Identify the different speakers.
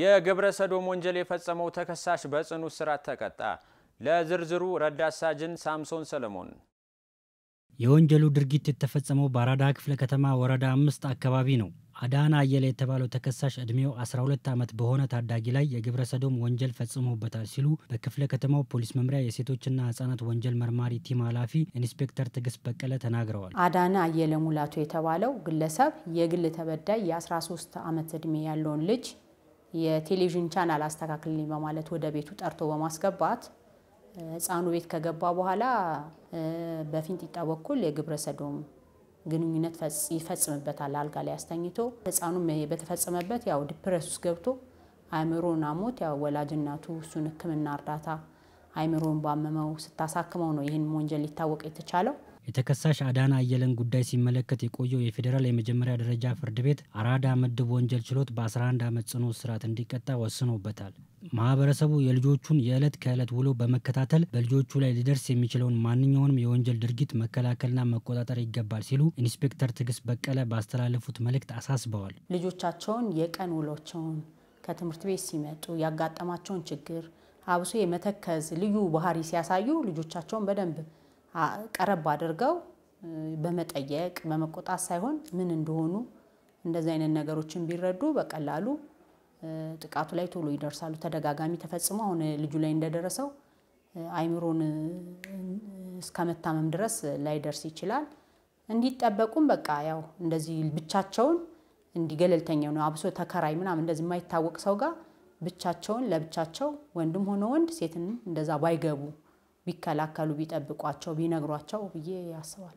Speaker 1: የግብረ ሰዶም ወንጀል የፈጸመው ተከሳሽ በጽኑ እስራት ተቀጣ። ለዝርዝሩ ረዳት ሳጅን ሳምሶን ሰለሞን።
Speaker 2: የወንጀሉ ድርጊት የተፈጸመው በአራዳ ክፍለ ከተማ ወረዳ አምስት አካባቢ ነው። አዳና አየለ የተባለው ተከሳሽ ዕድሜው 12 ዓመት በሆነ ታዳጊ ላይ የግብረ ሰዶም ወንጀል ፈጽሞበታል ሲሉ በክፍለ ከተማው ፖሊስ መምሪያ የሴቶችና ህጻናት ወንጀል መርማሪ ቲም ኃላፊ ኢንስፔክተር ትዕግስት በቀለ ተናግረዋል።
Speaker 1: አዳና አየለ ሙላቱ የተባለው ግለሰብ የግል ተበዳይ የ13 ዓመት ዕድሜ ያለውን ልጅ የቴሌቪዥን ቻናል አስተካክልልኝ በማለት ወደ ቤቱ ጠርቶ በማስገባት ህፃኑ ቤት ከገባ በኋላ በፊንጢጣ በኩል የግብረ ሰዶም ግንኙነት ይፈጽምበታል። አልጋ ላይ አስተኝቶ ህፃኑ በተፈጸመበት ያው ዲፕሬስ ውስጥ ገብቶ አይምሮን አሞት ያው ወላጅናቱ እሱን ህክምና እርዳታ አይምሮን ባመመው ስታሳክመው ነው ይህን ወንጀል ሊታወቅ የተቻለው።
Speaker 2: የተከሳሽ አዳና አየለን ጉዳይ ሲመለከት የቆየው የፌዴራል የመጀመሪያ ደረጃ ፍርድ ቤት አራዳ ምድብ ወንጀል ችሎት በ11 ዓመት ጽኑ እስራት እንዲቀጣ ወስኖበታል። ማህበረሰቡ የልጆቹን የዕለት ከዕለት ውሎ በመከታተል በልጆቹ ላይ ሊደርስ የሚችለውን ማንኛውንም የወንጀል ድርጊት መከላከልና መቆጣጠር ይገባል ሲሉ ኢንስፔክተር ትዕግስት በቀለ ባስተላለፉት መልእክት አሳስበዋል።
Speaker 1: ልጆቻቸውን የቀን ውሎቸውን ከትምህርት ቤት ሲመጡ ያጋጠማቸውን ችግር አብሶ የመተከዝ ልዩ ባህሪ ሲያሳዩ ልጆቻቸውን በደንብ ቀረብ አድርገው በመጠየቅ በመቆጣት ሳይሆን ምን እንደሆኑ እንደዚህ አይነት ነገሮችን ቢረዱ በቀላሉ ጥቃቱ ላይ ቶሎ ይደርሳሉ። ተደጋጋሚ ተፈጽሞ አሁን ልጁ ላይ እንደደረሰው አይምሮን እስከ መታመም ድረስ ላይደርስ ይችላል። እንዲጠበቁም በቃ ያው እንደዚህ ብቻቸውን እንዲገለልተኛው ነው። አብሶ ተከራይ ምናምን እንደዚህ የማይታወቅ ሰው ጋር ብቻቸውን ለብቻቸው ወንድም ሆነ ወንድ ሴትን እንደዛ ባይገቡ ቢከላከሉ ቢጠብቋቸው ቢነግሯቸው ብዬ አስባለሁ